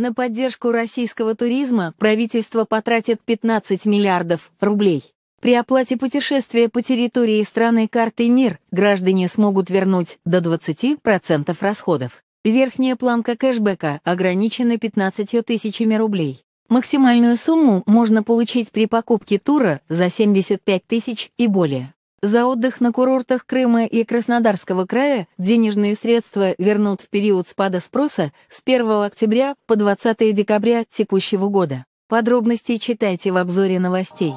На поддержку российского туризма правительство потратит 15 миллиардов рублей. При оплате путешествия по территории страны карты МИР граждане смогут вернуть до 20% расходов. Верхняя планка кэшбэка ограничена 15 тысячами рублей. Максимальную сумму можно получить при покупке тура за 75 тысяч и более. За отдых на курортах Крыма и Краснодарского края денежные средства вернут в период спада спроса с 1 октября по 20 декабря текущего года. Подробности читайте в обзоре новостей.